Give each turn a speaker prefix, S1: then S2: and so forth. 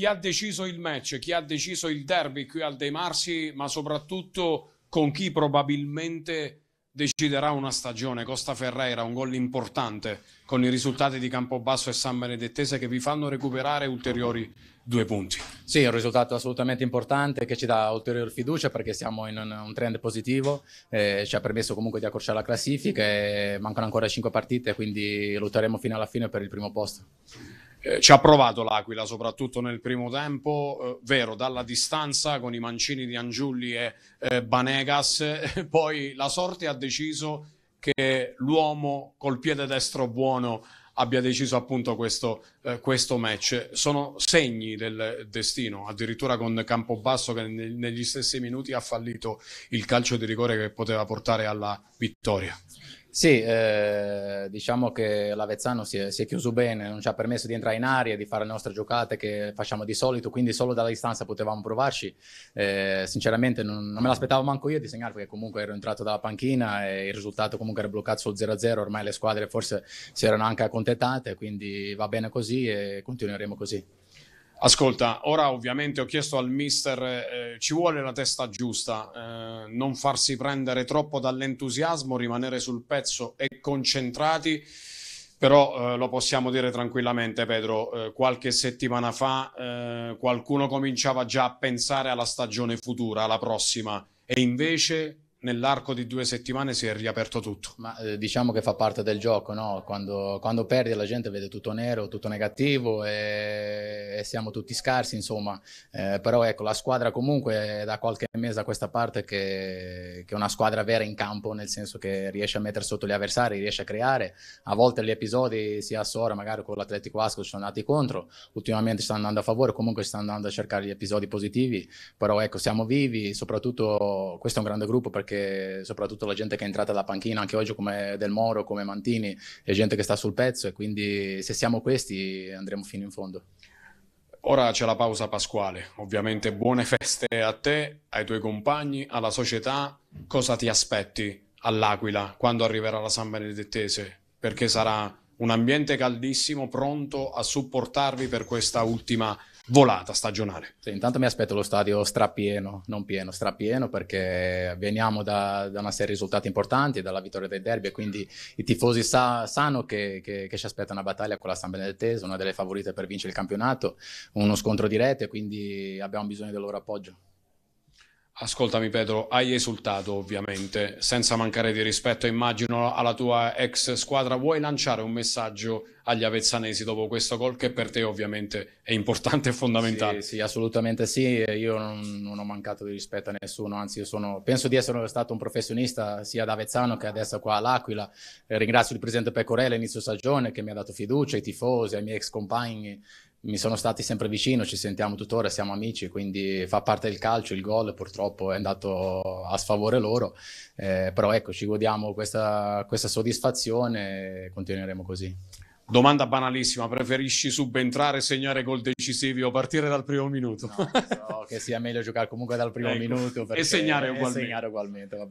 S1: chi ha deciso il match, chi ha deciso il derby qui al De Marsi, ma soprattutto con chi probabilmente deciderà una stagione. Costa Ferreira, un gol importante con i risultati di Campobasso e San Benedettese che vi fanno recuperare ulteriori
S2: due punti. Sì, è un risultato assolutamente importante che ci dà ulteriore fiducia perché siamo in un, trend positivo, eh, ci ha permesso comunque di accorciare la classifica e mancano ancora cinque partite, quindi lotteremo fino alla fine per il primo posto. Eh, ci ha provato l'Aquila, soprattutto nel
S1: primo tempo, eh, vero, dalla distanza con i mancini di Angiulli e eh, Banegas, poi la sorte ha deciso che l'uomo col piede destro buono abbia deciso appunto questo, eh, questo match. Sono segni del destino, addirittura con Campobasso che ne negli stessi minuti ha fallito il
S2: calcio di rigore che poteva portare alla vittoria. Sì, eh, diciamo che l'Avezzano si è, si è, chiuso bene, non ci ha permesso di entrare in aria, di fare le nostre giocate che facciamo di solito, quindi solo dalla distanza potevamo provarci. Eh, sinceramente non, non me l'aspettavo manco io di segnare perché comunque ero entrato dalla panchina e il risultato comunque era bloccato sul 0-0, ormai le squadre forse si erano anche accontentate, quindi va bene così e continueremo così. Ascolta,
S1: ora ovviamente ho chiesto al mister, eh, ci vuole la testa giusta, eh, non farsi prendere troppo dall'entusiasmo, rimanere sul pezzo e concentrati, però eh, lo possiamo dire tranquillamente Pedro, eh, qualche settimana fa eh, qualcuno cominciava già a pensare alla stagione futura, alla prossima, e invece nell'arco di due settimane si è riaperto tutto.
S2: Ma eh, diciamo che fa parte del gioco, no? Quando, quando, perdi la gente vede tutto nero, tutto negativo e, e siamo tutti scarsi, insomma. Eh, però ecco, la squadra comunque è da qualche mese a questa parte che, che, è una squadra vera in campo, nel senso che riesce a mettere sotto gli avversari, riesce a creare. A volte gli episodi sia a Sora, magari con l'Atletico Asco, ci sono andati contro, ultimamente ci stanno andando a favore, comunque ci stanno andando a cercare gli episodi positivi, però ecco, siamo vivi, soprattutto questo è un grande gruppo perché perché soprattutto la gente che è entrata da panchina anche oggi come Del Moro, come Mantini, è gente che sta sul pezzo e quindi se siamo questi andremo fino in fondo.
S1: Ora c'è la pausa pasquale, ovviamente buone feste a te, ai tuoi compagni, alla società. Cosa ti aspetti all'Aquila quando arriverà la San Benedettese? Perché sarà un ambiente caldissimo pronto a supportarvi per questa ultima
S2: volata stagionale. Sì, intanto mi aspetto lo stadio strapieno, non pieno, strapieno perché veniamo da, da una serie di risultati importanti, dalla vittoria del derby e quindi i tifosi sa, sanno che, che, che, ci aspetta una battaglia con la San Benedettese, una delle favorite per vincere il campionato, uno scontro diretto e quindi abbiamo bisogno del loro appoggio.
S1: Ascoltami Pedro, hai esultato ovviamente, senza mancare di rispetto immagino alla tua ex squadra, vuoi lanciare un messaggio agli avezzanesi dopo questo gol che per te ovviamente è importante e fondamentale?
S2: Sì, sì assolutamente sì, io non, non, ho mancato di rispetto a nessuno, anzi sono, penso di essere stato un professionista sia ad Avezzano che adesso qua all'Aquila, eh, ringrazio il presidente Pecorella inizio stagione che mi ha dato fiducia, ai tifosi, ai miei ex compagni, mi sono stati sempre vicino, ci sentiamo tuttora, siamo amici, quindi fa parte del calcio, il gol purtroppo è andato a sfavore loro, eh, però ecco, ci godiamo questa, questa soddisfazione e continueremo così.
S1: Domanda banalissima, preferisci subentrare, segnare gol decisivi o partire
S2: dal primo minuto? No, so che sia meglio giocare comunque dal primo ecco. minuto. E segnare ugualmente. E segnare ugualmente